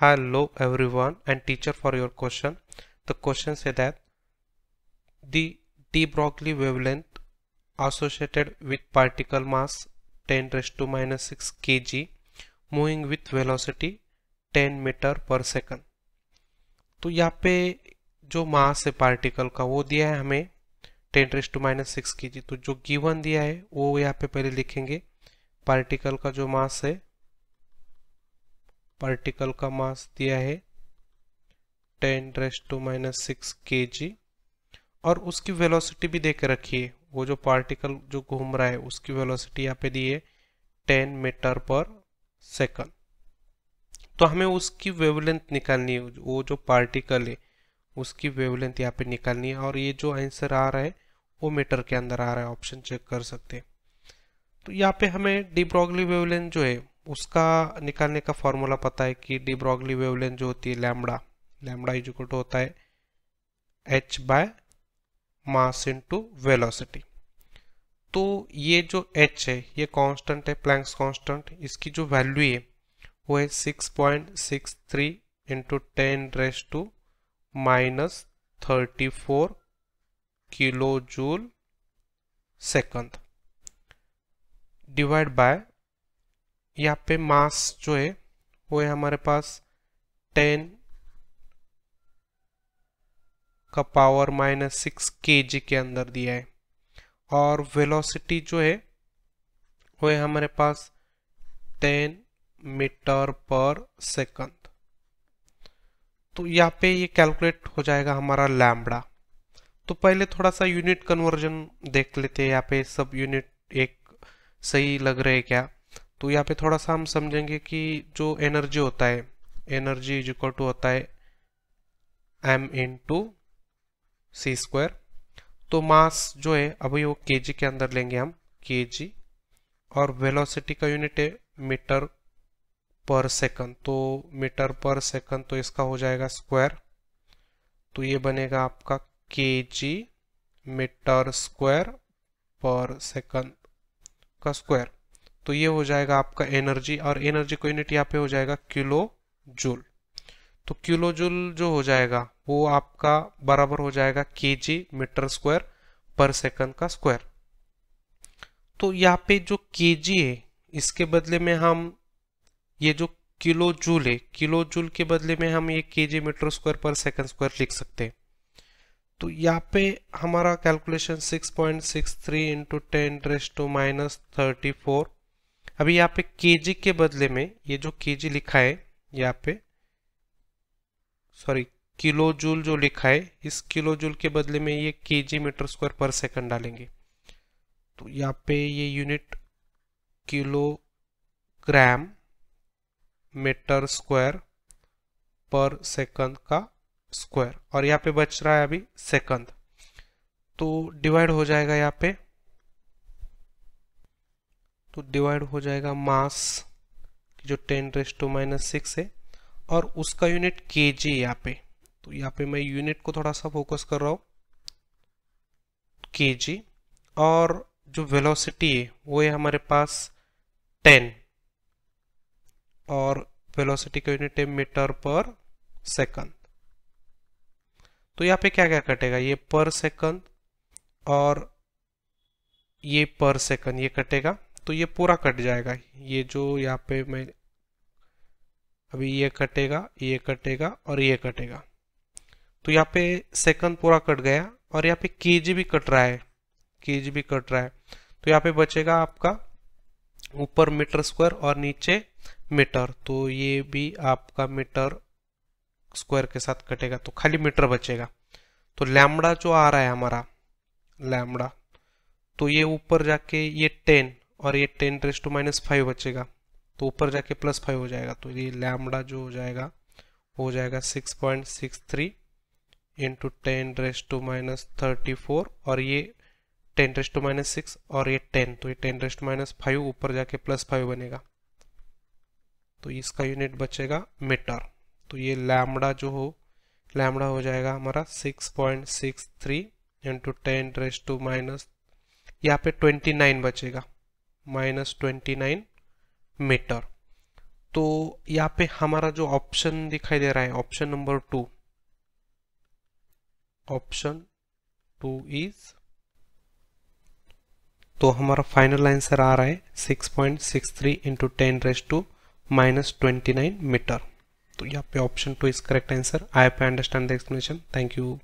hello everyone and teacher for your question the question say that the de Broglie wavelength associated with particle mass 10 raised to minus 6 kg moving with velocity 10 meter per second तो यहाँ पे जो मास है particle का वो दिया है हमें ten race to minus six K G तो जो गिवन दिया है वो यहाँ पे पहले लिखेंगे पार्टिकल का जो मास है पार्टिकल का मास दिया है ten race to minus six K G और उसकी वेलोसिटी भी देकर रखिए वो जो पार्टिकल जो घूम रहा है उसकी वेलोसिटी यहाँ पे दी है टेन मीटर पर सेकंड तो हमें उसकी वेवलेंथ निकालनी है वो जो पार्टिकल है उसकी वेवलेंथ यहाँ पे निकालनी है और ये जो आंसर आ रहा है वो मीटर के अंदर आ रहा है ऑप्शन चेक कर सकते हैं तो यहाँ पे हमें डिब्रॉगली वेवलेंथ जो है उसका निकालने का फॉर्मूला पता है कि डी ब्रॉगली वेवलेंथ जो होती है lambda lambda is equal to होता है H by mass into velocity तो ये जो एच है ये कांस्टेंट है प्लैंक्स कांस्टेंट इसकी जो वैल्यू है वो है six point six three into ten race to minus thirty four kilo joule second divide by यहाँ पे मास जो है वो है हमारे पास टेन का पावर माइनस सिक्स के के अंदर दिया है और वेलोसिटी जो है वो है हमारे पास टेन मीटर पर सेकंड तो यहाँ पे ये कैलकुलेट हो जाएगा हमारा लैम्बडा तो पहले थोड़ा सा यूनिट कन्वर्जन देख लेते हैं यहाँ पे सब यूनिट एक सही लग रहे हैं क्या तो यहाँ पे थोड़ा सा हम समझेंगे कि जो एनर्जी होता है एनर्जी इज इक्वल टू होता है M into C square तो मास जो है अभी वो के के अंदर लेंगे हम के जी और वेलोसिटी का यूनिट है मीटर पर सेकंड तो मीटर पर सेकंड तो इसका हो जाएगा स्क्वायर तो ये बनेगा आपका K G metre square per second का स्क्वायर तो ये हो जाएगा आपका एनर्जी और एनर्जी को यूनिट यहाँ पे हो जाएगा किलो जूल तो किलो जूल जो हो जाएगा वो आपका बराबर हो जाएगा K metre square per second का स्क्वायर तो यहाँ पे जो के है इसके बदले में हम ये जो किलो जूल है किलो जूल के बदले में हम ये K metre square per second square लिख सकते हैं तो यहाँ पे हमारा calculation 6.63 point six three into ten raised to minus thirty four अभी यहाँ पे के के बदले में ये जो के लिखा है यहाँ पे सॉरी किलो जूल जो लिखा है इस किलो जूल के बदले में ये K metre square per second डालेंगे तो यहाँ पे ये unit kilo gram metre square per second का स्क्वायर और यहाँ पे बच रहा है अभी सेकंड तो डिवाइड हो जाएगा यहाँ पे तो डिवाइड हो जाएगा मास जो ten race to minus six है और उसका यूनिट के जी यहाँ पे तो यहाँ पे मैं यूनिट को थोड़ा सा फोकस कर रहा हूँ के जी और जो वेलोसिटी है वो है हमारे पास टेन और वेलोसिटी का यूनिट है मीटर पर सेकंड तो यहाँ पे क्या क्या कटेगा ये पर सेकंड और ये पर सेकंड ये कटेगा तो ये पूरा कट जाएगा ये जो यहाँ पे मैं अभी ये कटेगा ये कटेगा और ये कटेगा तो यहाँ पे सेकंड पूरा कट गया और यहाँ पे के भी कट रहा है के भी कट रहा है तो यहाँ पे बचेगा आपका ऊपर मीटर स्क्वायर और नीचे मीटर तो ये भी आपका मीटर स्क्वायर के साथ कटेगा तो खाली मीटर बचेगा तो लैमड़ा जो आ रहा है हमारा लैमड़ा तो ये ऊपर जाके ये टेन और ये ten race to minus five बचेगा तो ऊपर जाके प्लस फाइव हो जाएगा तो ये लैमडा जो हो जाएगा हो जाएगा six point six three into ten race to minus thirty four और ये ten race to minus six और ये टेन तो ये ten race to minus five ऊपर जाके प्लस फाइव बनेगा तो इसका यूनिट बचेगा मीटर तो ये लैमडा जो हो लैमडा हो जाएगा हमारा six point six three into ten race to minus यहाँ पे ट्वेंटी नाइन बचेगा माइनस ट्वेंटी नाइन मीटर तो यहाँ पे हमारा जो ऑप्शन दिखाई दे रहा है option number two option two is तो हमारा फाइनल आंसर आ रहा है six point six three into ten race to minus twenty nine metre तो यहाँ पे option two is correct answer I पे understand the explanation thank you